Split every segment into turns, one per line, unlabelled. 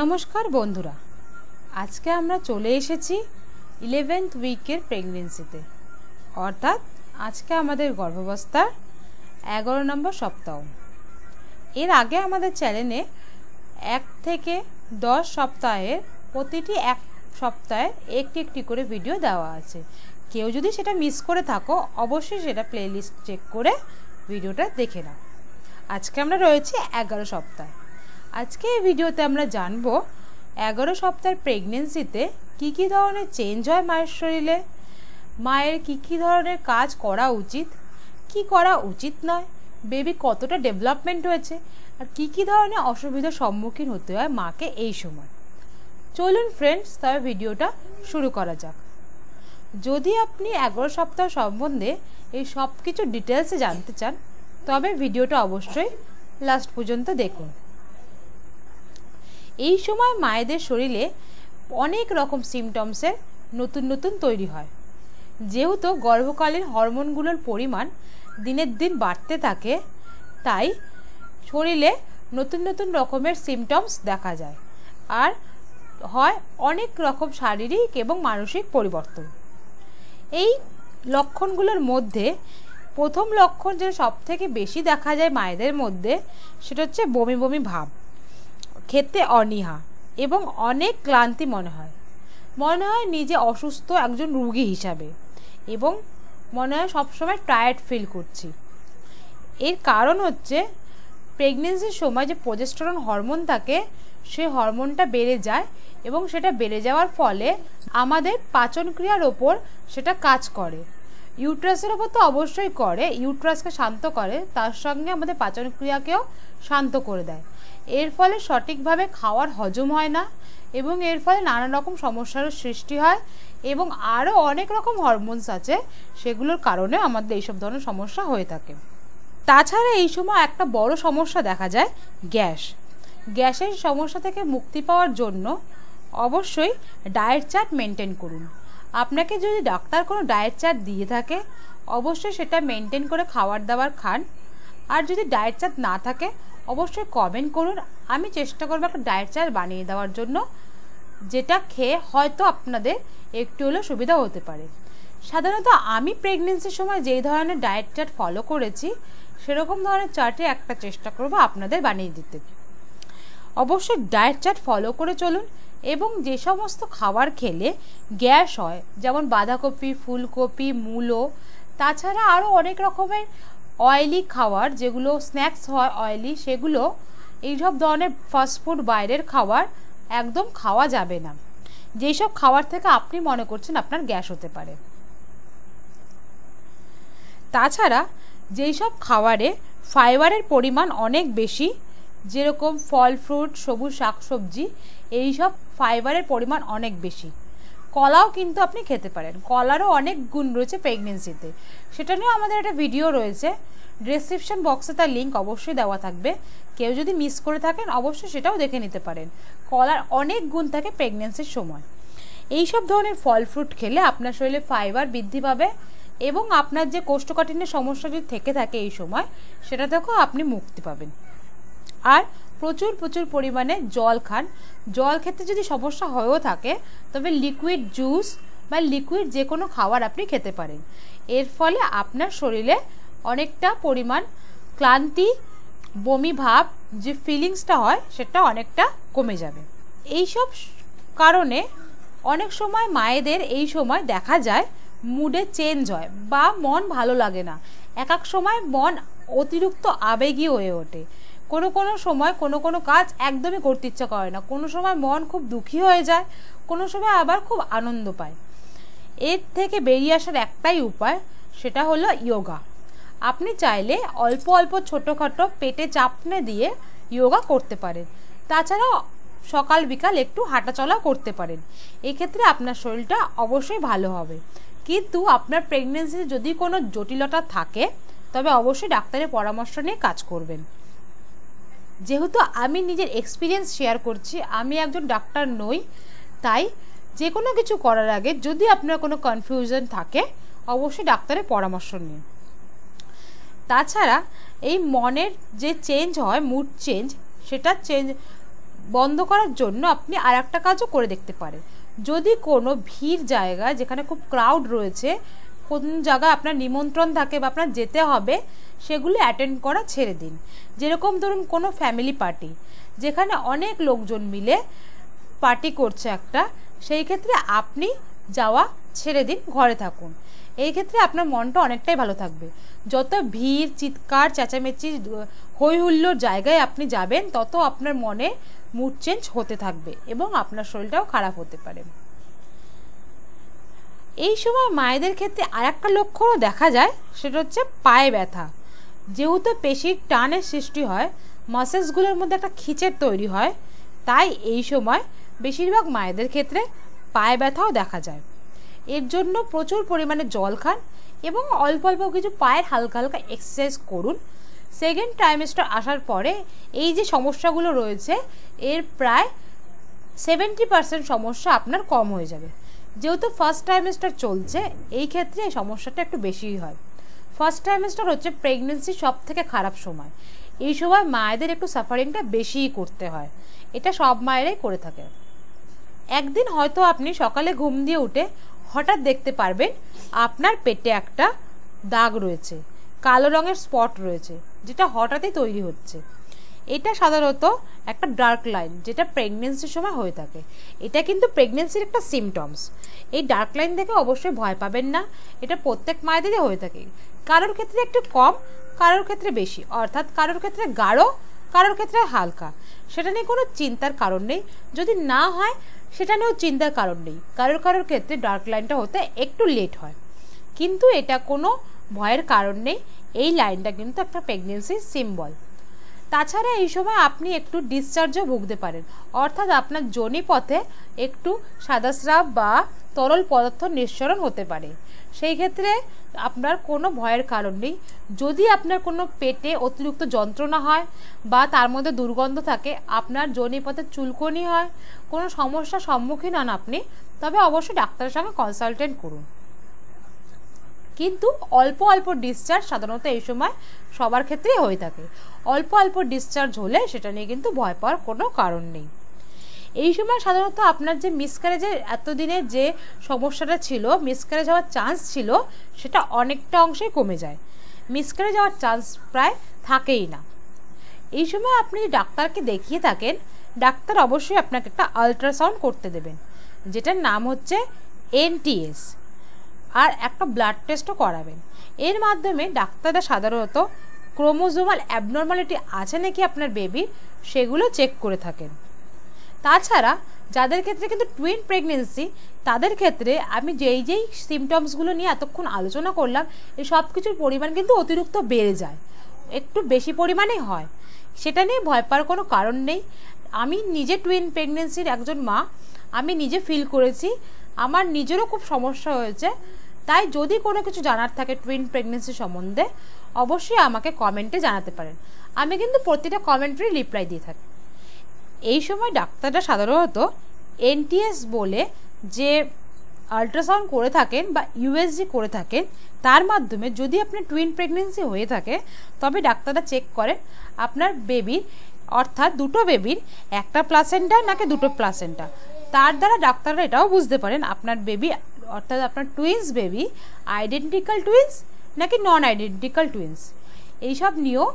নমস্কার বন্ধুরা আজকে আমরা চলে এসেছি ইলেভেন্থ উইকের প্রেগনেন্সিতে অর্থাৎ আজকে আমাদের গর্ভাবস্থার এগারো নম্বর সপ্তাহ এর আগে আমাদের চ্যানেলে এক থেকে দশ সপ্তাহের প্রতিটি এক সপ্তাহে একটি একটি করে ভিডিও দেওয়া আছে কেউ যদি সেটা মিস করে থাকো অবশ্যই সেটা প্লেলিস্ট চেক করে ভিডিওটা দেখে নাও আজকে আমরা রয়েছি এগারো সপ্তাহে আজকে এই ভিডিওতে আমরা জানব এগারো সপ্তাহের প্রেগনেন্সিতে কী কী ধরনের চেঞ্জ হয় মায়ের শরীরে মায়ের কি কি ধরনের কাজ করা উচিত কি করা উচিত নয় বেবি কতটা ডেভেলপমেন্ট হয়েছে আর কি কি ধরনের অসুবিধার সম্মুখীন হতে হয় মাকে এই সময় চলুন ফ্রেন্ডস তবে ভিডিওটা শুরু করা যাক যদি আপনি এগারো সপ্তাহ সম্বন্ধে এই সব কিছু ডিটেলসে জানতে চান তবে ভিডিওটা অবশ্যই লাস্ট পর্যন্ত দেখুন এই সময় মায়েদের শরীরে অনেক রকম সিমটমসের নতুন নতুন তৈরি হয় যেহেতু গর্ভকালীন হরমোনগুলোর পরিমাণ দিনের দিন বাড়তে থাকে তাই শরীরে নতুন নতুন রকমের সিমটমস দেখা যায় আর হয় অনেক রকম শারীরিক এবং মানসিক পরিবর্তন এই লক্ষণগুলোর মধ্যে প্রথম লক্ষণ যেটা সবথেকে বেশি দেখা যায় মায়েদের মধ্যে সেটা হচ্ছে বমি বমি ভাব খেতে অনীহা এবং অনেক ক্লান্তি মনে হয় মনে হয় নিজে অসুস্থ একজন রুগী হিসাবে এবং মনে হয় সবসময় টায়ার্ড ফিল করছি এর কারণ হচ্ছে প্রেগনেন্সির সময় যে প্রজেস্টরন হরমোন থাকে সে হরমোনটা বেড়ে যায় এবং সেটা বেড়ে যাওয়ার ফলে আমাদের পাচন ক্রিয়ার ওপর সেটা কাজ করে ইউট্রাসের ওপর তো অবশ্যই করে ইউট্রাসকে শান্ত করে তার সঙ্গে আমাদের পাচন ক্রিয়াকেও শান্ত করে দেয় এর ফলে সঠিকভাবে খাওয়ার হজম হয় না এবং এর ফলে নানা রকম সমস্যারও সৃষ্টি হয় এবং আরও অনেক রকম হরমোনস আছে সেগুলোর কারণে আমাদের এইসব ধরনের সমস্যা হয়ে থাকে তাছাড়া এই সময় একটা বড় সমস্যা দেখা যায় গ্যাস গ্যাসের সমস্যা থেকে মুক্তি পাওয়ার জন্য অবশ্যই ডায়েট চার্ট মেনটেন করুন আপনাকে যদি ডাক্তার কোনো ডায়েট চার্ট দিয়ে থাকে অবশ্যই সেটা মেনটেন করে খাবার দাবার খান আর যদি ডায়েট চার্ট না থাকে অবশ্যই কমেন্ট করুন আমি চেষ্টা করবো একটা ডায়েট চার্ট বানিয়ে দেওয়ার জন্য যেটা খেয়ে হয়তো আপনাদের একটু হলেও সুবিধা হতে পারে সাধারণত আমি প্রেগনেন্সির সময় যেই ধরনের ডায়েট চার্ট ফলো করেছি সেরকম ধরনের চার্টে একটা চেষ্টা করব আপনাদের বানিয়ে দিতে অবশ্যই ডায়েট চার্ট ফলো করে চলুন এবং যে সমস্ত খাবার খেলে গ্যাস হয় যেমন বাঁধাকপি ফুলকপি মূলো তাছাড়া আরও অনেক রকমের অয়েলি খাওয়ার যেগুলো স্ন্যাক্স হয় অয়েলি সেগুলো এইসব ধরনের ফাস্টফুড বাইরের খাবার একদম খাওয়া যাবে না যেই সব খাবার থেকে আপনি মনে করছেন আপনার গ্যাস হতে পারে তাছাড়া যেই সব খাবারে ফাইবারের পরিমাণ অনেক বেশি যেরকম ফল ফ্রুট সবুজ শাকসবজি এইসব ফাইবারের পরিমাণ অনেক বেশি কলাও কিন্তু আপনি খেতে পারেন কলারও অনেক গুণ রয়েছে প্রেগনেন্সিতে সেটা নিয়েও আমাদের একটা ভিডিও রয়েছে ডেসক্রিপশন বক্সে তার লিঙ্ক অবশ্যই দেওয়া থাকবে কেউ যদি মিস করে থাকেন অবশ্যই সেটাও দেখে নিতে পারেন কলার অনেক গুণ থাকে প্রেগনেন্সির সময় এই সব ধরনের ফল ফ্রুট খেলে আপনার শরীরে ফাইবার বৃদ্ধি পাবে এবং আপনার যে কোষ্ঠকাঠিন্যের সমস্যা যদি থেকে থাকে এই সময় সেটা থেকেও আপনি মুক্তি পাবেন আর প্রচুর প্রচুর পরিমাণে জল খান জল খেতে যদি সমস্যা হয়েও থাকে তবে লিকুইড জুস বা লিকুইড যে কোনো খাবার আপনি খেতে পারেন এর ফলে আপনার শরীরে অনেকটা পরিমাণ ক্লান্তি বমি ভাব যে ফিলিংসটা হয় সেটা অনেকটা কমে যাবে এইসব কারণে অনেক সময় মায়েদের এই সময় দেখা যায় মুডে চেঞ্জ হয় বা মন ভালো লাগে না এক এক সময় মন অতিরিক্ত আবেগী হয়ে ওঠে কোনো কোনো সময় কোনো কোনো কাজ একদমই করতে ইচ্ছা করে না কোনো সময় মন খুব দুঃখী হয়ে যায় কোনো সময় আবার খুব আনন্দ পায় এর থেকে বেরিয়ে আসার একটাই উপায় সেটা হলো ইয়োগা আপনি চাইলে অল্প অল্প ছোটোখাটো পেটে চাপনে দিয়ে ইয়োগা করতে পারেন তাছাড়াও সকাল বিকাল একটু হাঁটাচলা করতে পারেন এক্ষেত্রে আপনার শরীরটা অবশ্যই ভালো হবে কিন্তু আপনার প্রেগনেন্সিতে যদি কোনো জটিলতা থাকে তবে অবশ্যই ডাক্তারের পরামর্শ নিয়ে কাজ করবেন যেহেতু আমি নিজের এক্সপিরিয়েন্স শেয়ার করছি আমি একজন ডাক্তার নই তাই যে কোনো কিছু করার আগে যদি আপনার কোনো কনফিউশন থাকে অবশ্যই ডাক্তারের পরামর্শ নিন তাছাড়া এই মনের যে চেঞ্জ হয় মুড চেঞ্জ সেটা চেঞ্জ বন্ধ করার জন্য আপনি আর একটা কাজও করে দেখতে পারেন যদি কোনো ভিড় জায়গা যেখানে খুব ক্রাউড রয়েছে কোন জায়গায় আপনার নিমন্ত্রণ থাকে বা আপনার যেতে হবে সেগুলি অ্যাটেন্ড করা ছেড়ে দিন যেরকম ধরুন কোনো ফ্যামিলি পার্টি যেখানে অনেক লোকজন মিলে পার্টি করছে একটা সেই ক্ষেত্রে আপনি যাওয়া ছেড়ে দিন ঘরে থাকুন এই ক্ষেত্রে আপনার মনটা অনেকটাই ভালো থাকবে যত ভিড় চিৎকার চেঁচামেচি হৈ হুল্লোর জায়গায় আপনি যাবেন তত আপনার মনে মুড চেঞ্জ হতে থাকবে এবং আপনার শরীরটাও খারাপ হতে পারে এই সময় মায়েদের ক্ষেত্রে আর একটা লক্ষণও দেখা যায় সেটা হচ্ছে পায়ে ব্যথা যেহেতু পেশির টানের সৃষ্টি হয় মাসেলসগুলোর মধ্যে একটা খিচের তৈরি হয় তাই এই সময় বেশিরভাগ মায়েদের ক্ষেত্রে পায়ে ব্যথাও দেখা যায় এর জন্য প্রচুর পরিমাণে জল খান এবং অল্প অল্প কিছু পায়ের হালকা হালকা এক্সারসাইজ করুন সেকেন্ড টাইমেস্টার আসার পরে এই যে সমস্যাগুলো রয়েছে এর প্রায় সেভেন্টি পার্সেন্ট সমস্যা আপনার কম হয়ে যাবে যেহেতু ফার্স্ট ট্রাইমেস্টার চলছে এই ক্ষেত্রে এই সমস্যাটা একটু বেশিই হয় ফার্স্ট ট্রাইমেস্টার হচ্ছে প্রেগনেন্সি সব থেকে খারাপ সময় এই সময় মায়েদের একটু সাফারিংটা বেশিই করতে হয় এটা সব মায়েরাই করে থাকে একদিন হয়তো আপনি সকালে ঘুম দিয়ে উঠে হঠাৎ দেখতে পারবেন আপনার পেটে একটা দাগ রয়েছে কালো রঙের স্পট রয়েছে যেটা হঠাৎই তৈরি হচ্ছে এটা সাধারণত একটা ডার্ক লাইন যেটা প্রেগনেন্সির সময় হয়ে থাকে এটা কিন্তু প্রেগনেন্সির একটা সিমটমস এই ডার্ক লাইন দেখে অবশ্যই ভয় পাবেন না এটা প্রত্যেক মায়েদেরই হয়ে থাকে কারোর ক্ষেত্রে একটু কম কারোর ক্ষেত্রে বেশি অর্থাৎ কারোর ক্ষেত্রে গাঢ় কারোর ক্ষেত্রে হালকা সেটা নিয়ে কোনো চিন্তার কারণ নেই যদি না হয় সেটা নিয়েও চিন্তার কারণ নেই কারোর কারোর ক্ষেত্রে ডার্ক লাইনটা হতে একটু লেট হয় কিন্তু এটা কোনো ভয়ের কারণ নেই এই লাইনটা কিন্তু একটা প্রেগনেন্সির সিম্বল তাছাড়া এই সময় আপনি একটু ডিসচার্জও ভুগতে পারেন অর্থাৎ আপনার পথে একটু সাদা স্রাব বা তরল পদার্থ নিঃসরণ হতে পারে সেই ক্ষেত্রে আপনার কোনো ভয়ের কারণ নেই যদি আপনার কোনো পেটে অতিরিক্ত যন্ত্রণা হয় বা তার মধ্যে দুর্গন্ধ থাকে আপনার পথে চুলকনি হয় কোনো সমস্যার সম্মুখীন হন আপনি তবে অবশ্যই ডাক্তারের সঙ্গে কনসালটেন্ট করুন কিন্তু অল্প অল্প ডিসচার্জ সাধারণত এই সময় সবার ক্ষেত্রেই হয়ে থাকে অল্প অল্প ডিসচার্জ হলে সেটা নিয়ে কিন্তু ভয় পাওয়ার কোনো কারণ নেই এই সময় সাধারণত আপনার যে মিসক্যারেজের এতদিনের যে সমস্যাটা ছিল মিসক্যারেজ হওয়ার চান্স ছিল সেটা অনেকটা অংশে কমে যায় মিসক্যারেজ হওয়ার চান্স প্রায় থাকেই না এই সময় আপনি যদি ডাক্তারকে দেখিয়ে থাকেন ডাক্তার অবশ্যই আপনাকে একটা আলট্রাসাউন্ড করতে দেবেন যেটার নাম হচ্ছে এনটিএস আর একটা ব্লাড টেস্টও করাবেন এর মাধ্যমে ডাক্তাররা সাধারণত ক্রোমোজোমাল অ্যাবনর্মালিটি আছে নাকি আপনার বেবির সেগুলো চেক করে থাকেন তাছাড়া যাদের ক্ষেত্রে কিন্তু টুইন প্রেগনেন্সি তাদের ক্ষেত্রে আমি যেই যেই সিমটমসগুলো নিয়ে এতক্ষণ আলোচনা করলাম এই সব কিছুর পরিমাণ কিন্তু অতিরিক্ত বেড়ে যায় একটু বেশি পরিমাণে হয় সেটা নিয়ে ভয় পাওয়ার কোনো কারণ নেই আমি নিজে টুইন প্রেগনেন্সির একজন মা আমি নিজে ফিল করেছি আমার নিজেরও খুব সমস্যা হয়েছে তাই যদি কোনো কিছু জানার থাকে টুইন প্রেগনেন্সি সম্বন্ধে অবশ্যই আমাকে কমেন্টে জানাতে পারেন আমি কিন্তু প্রতিটা কমেন্টেরই রিপ্লাই দিয়ে থাকি এই সময় ডাক্তাররা সাধারণত এনটিএস বলে যে আল্ট্রাসাউন্ড করে থাকেন বা ইউএসজি করে থাকেন তার মাধ্যমে যদি আপনার টুইন প্রেগনেন্সি হয়ে থাকে তবে ডাক্তাররা চেক করেন আপনার বেবির অর্থাৎ দুটো বেবির একটা প্লাসেন্টা নাকি দুটো প্লাসেন্টা তার দ্বারা ডাক্তাররা এটাও বুঝতে পারেন আপনার বেবি অর্থাৎ আপনার টুইন্স বেবি আইডেন্টিক্যাল টুইন্স নাকি নন আইডেন্টিক্যাল টুইন্স এইসব নিয়েও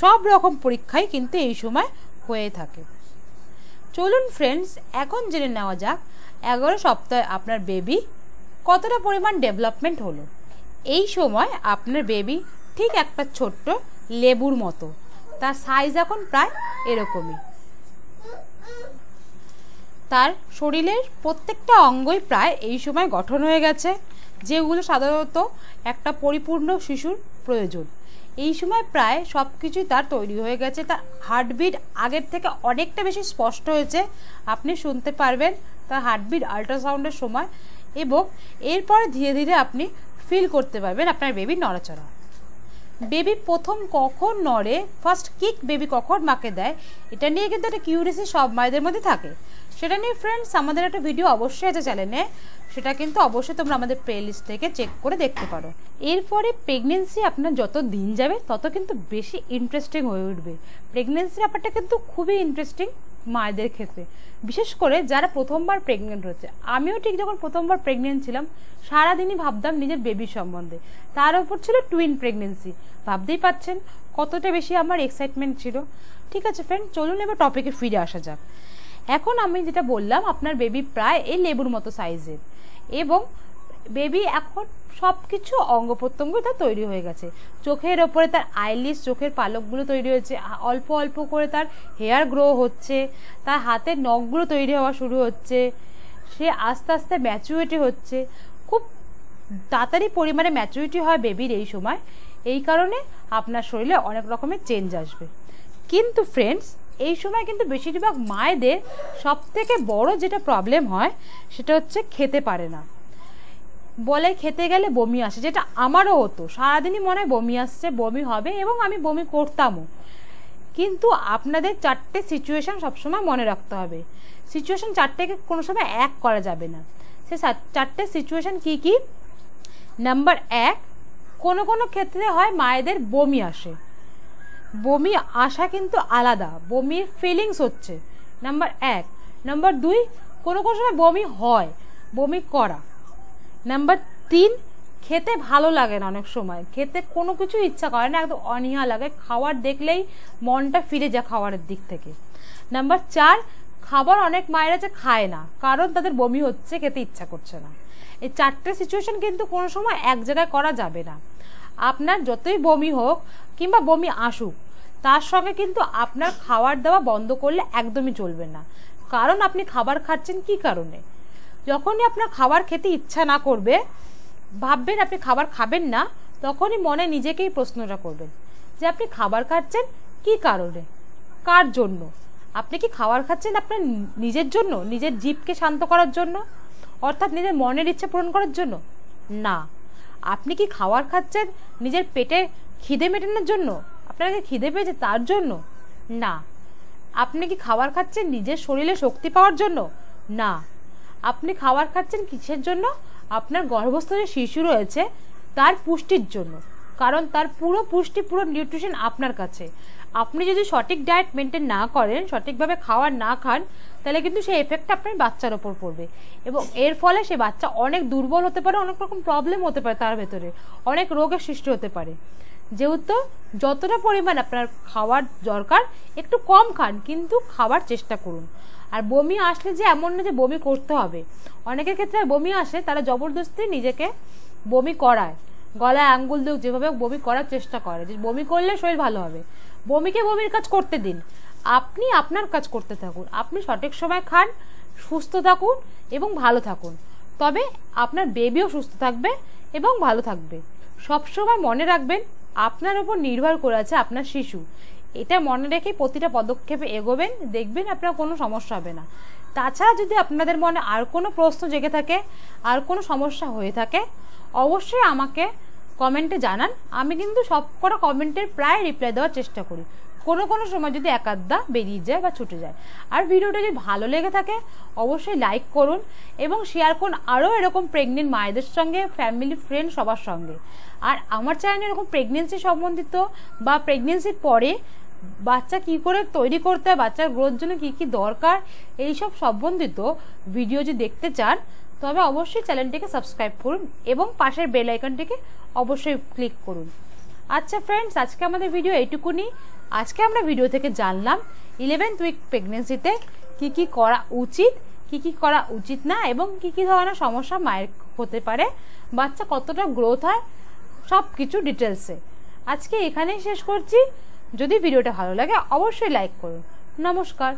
সব রকম পরীক্ষাই কিন্তু এই সময় হয়ে থাকে চলুন ফ্রেন্ডস এখন জেনে নেওয়া যাক এগারো সপ্তাহে আপনার বেবি কতটা পরিমাণ ডেভেলপমেন্ট হলো এই সময় আপনার বেবি ঠিক একটা ছোট্ট লেবুর মতো তার সাইজ এখন প্রায় এরকমই তার শরীরের প্রত্যেকটা অঙ্গই প্রায় এই সময় গঠন হয়ে গেছে যেগুলো সাধারণত একটা পরিপূর্ণ শিশুর প্রয়োজন এই সময় প্রায় সব কিছুই তার তৈরি হয়ে গেছে তার হার্টবিট আগের থেকে অনেকটা বেশি স্পষ্ট হয়েছে আপনি শুনতে পারবেন তার হার্টবিট আল্ট্রাসাউন্ডের সময় এবং এরপর ধীরে ধীরে আপনি ফিল করতে পারবেন আপনার বেবির নড়াচড়া বেবি প্রথম কখন নড়ে ফার্স্ট কিক বেবি কখন মাকে দেয় এটা নিয়ে কিন্তু একটা কিউরিসি সব মায়েদের মধ্যে থাকে সেটা নিয়ে ফ্রেন্ডস আমাদের একটা ভিডিও অবশ্যই আছে চ্যানেলে সেটা কিন্তু অবশ্যই তোমরা আমাদের প্লে লিস্ট থেকে চেক করে দেখতে পারো এরপরে প্রেগনেন্সি আপনার যত দিন যাবে তত কিন্তু বেশি ইন্টারেস্টিং হয়ে উঠবে প্রেগনেন্সি ব্যাপারটা কিন্তু খুবই ইন্টারেস্টিং মায়েদের ক্ষেত্রে বিশেষ করে যারা প্রথমবার প্রেগনেন্ট হচ্ছে আমিও ঠিক যখন প্রথমবার প্রেগনেন্ট ছিলাম সারাদিনই ভাবতাম নিজের বেবি সম্বন্ধে তার উপর ছিল টুইন প্রেগনেন্সি ভাবতেই পাচ্ছেন কতটা বেশি আমার এক্সাইটমেন্ট ছিল ঠিক আছে ফ্রেন্ড চলুন এবার টপিকে ফিরে আসা যাক এখন আমি যেটা বললাম আপনার বেবি প্রায় এই লেবুর মতো সাইজের এবং বেবি এখন সব কিছু অঙ্গ প্রত্যঙ্গ তার তৈরি হয়ে গেছে চোখের ওপরে তার আইলিস চোখের পালকগুলো তৈরি হয়েছে অল্প অল্প করে তার হেয়ার গ্রো হচ্ছে তার হাতের নখগুলো তৈরি হওয়া শুরু হচ্ছে সে আস্তে আস্তে ম্যাচুরিটি হচ্ছে খুব তাড়াতাড়ি পরিমাণে ম্যাচুরিটি হয় বেবির এই সময় এই কারণে আপনার শরীরে অনেক রকমের চেঞ্জ আসবে কিন্তু ফ্রেন্ডস এই সময় কিন্তু বেশিরভাগ মায়েদের সবথেকে বড় যেটা প্রবলেম হয় সেটা হচ্ছে খেতে পারে না বলে খেতে গেলে বমি আসে যেটা আমারও হতো সারাদিনই মনে হয় বমি আসছে বমি হবে এবং আমি বমি করতামও কিন্তু আপনাদের চারটে সিচুয়েশান সবসময় মনে রাখতে হবে সিচুয়েশান চারটেকে কোনো সময় এক করা যাবে না সে চারটে সিচুয়েশান কি কি নাম্বার এক কোনো কোনো ক্ষেত্রে হয় মায়েদের বমি আসে বমি আসা কিন্তু আলাদা বমির ফিলিংস হচ্ছে নাম্বার এক নাম্বার দুই কোনো কোনো সময় বমি হয় বমি করা নাম্বার তিন খেতে ভালো লাগে না অনেক সময় খেতে কোনো কিছু ইচ্ছা করে না একদম অনীহা লাগে খাওয়ার দেখলেই মনটা ফিরে যায় খাওয়ারের দিক থেকে নাম্বার চার খাবার অনেক মায়েরা যে খায় না কারণ তাদের বমি হচ্ছে খেতে ইচ্ছা করছে না এই চারটে সিচুয়েশন কিন্তু কোনো সময় এক জায়গায় করা যাবে না আপনার যতই বমি হোক কিংবা বমি আসুক তার সঙ্গে কিন্তু আপনার খাওয়ার দেওয়া বন্ধ করলে একদমই চলবে না কারণ আপনি খাবার খাচ্ছেন কি কারণে যখনই আপনার খাবার খেতে ইচ্ছা না করবে ভাববেন আপনি খাবার খাবেন না তখনই মনে নিজেকেই প্রশ্নটা করবেন যে আপনি খাবার খাচ্ছেন কি কারণে কার জন্য আপনি কি খাবার খাচ্ছেন আপনার নিজের জন্য নিজের জীবকে শান্ত করার জন্য অর্থাৎ নিজের মনের ইচ্ছা পূরণ করার জন্য না আপনি কি খাবার খাচ্ছেন নিজের পেটে খিদে মেটানোর জন্য আপনাকে খিদে পেয়েছে তার জন্য না আপনি কি খাবার খাচ্ছেন নিজের শরীরে শক্তি পাওয়ার জন্য না আপনি খাবার খাচ্ছেন কিসের জন্য আপনার গর্ভস্থ যে শিশু রয়েছে তার পুষ্টির জন্য কারণ তার পুরো পুষ্টি পুরো নিউট্রিশন আপনার কাছে আপনি যদি সঠিক ডায়েট মেনটেন না করেন সঠিকভাবে খাওয়ার না খান তাহলে কিন্তু সেই এফেক্টটা আপনার বাচ্চার ওপর পড়বে এবং এর ফলে সে বাচ্চা অনেক দুর্বল হতে পারে অনেক রকম প্রবলেম হতে পারে তার ভেতরে অনেক রোগের সৃষ্টি হতে পারে যেহেতু যতটা পরিমাণ আপনার খাওয়ার দরকার একটু কম খান কিন্তু খাওয়ার চেষ্টা করুন আর বমি আসলে যে এমন না যে বমি করতে হবে অনেকের ক্ষেত্রে বমি আসে তারা জবরদস্তি নিজেকে বমি করায় গলায় আঙ্গুল দিয়ে যেভাবে বমি করার চেষ্টা করে যে বমি করলে শরীর ভালো হবে বমিকে বমির কাজ করতে দিন আপনি আপনার কাজ করতে থাকুন আপনি সঠিক সময় খান সুস্থ থাকুন এবং ভালো থাকুন তবে আপনার বেবিও সুস্থ থাকবে এবং ভালো থাকবে সবসময় মনে রাখবেন আপনার ওপর নির্ভর করে আছে আপনার শিশু এটা মনে রেখে প্রতিটা পদক্ষেপে এগোবেন দেখবেন আপনার কোনো সমস্যা হবে না তাছাড়া যদি আপনাদের মনে আর কোনো প্রশ্ন জেগে থাকে আর কোনো সমস্যা হয়ে থাকে অবশ্যই আমাকে কমেন্টে জানান আমি কিন্তু সব কটা কমেন্টের প্রায় রিপ্লাই দেওয়ার চেষ্টা করি কোনো কোনো সময় যদি একাদ্দা বেরিয়ে যায় বা ছুটে যায় আর ভিডিওটা যদি ভালো লেগে থাকে অবশ্যই লাইক করুন এবং শেয়ার করুন আরও এরকম প্রেগনেন্ট মায়েদের সঙ্গে ফ্যামিলি ফ্রেন্ড সবার সঙ্গে আর আমার চ্যানেল এরকম প্রেগনেন্সি সম্বন্ধিত বা প্রেগনেন্সির পরে বাচ্চা কি করে তৈরি করতে হয় বাচ্চার গ্রোথ জন্য কি কি দরকার এইসব সম্বন্ধিত ভিডিও যদি দেখতে চান তবে অবশ্যই চ্যানেলটিকে সাবস্ক্রাইব করুন এবং পাশের বেল আইকনটিকে অবশ্যই ক্লিক করুন আচ্ছা ফ্রেন্ডস আজকে আমাদের ভিডিও এইটুকুনি আজকে আমরা ভিডিও থেকে জানলাম ইলেভেন্থ উইক প্রেগনেন্সিতে কি কি করা উচিত কি কি করা উচিত না এবং কি কি ধরনের সমস্যা মায়ের হতে পারে বাচ্চা কতটা গ্রোথ হয় সব কিছু ডিটেলসে আজকে এখানেই শেষ করছি যদি ভিডিওটা ভালো লাগে অবশ্যই লাইক করুন নমস্কার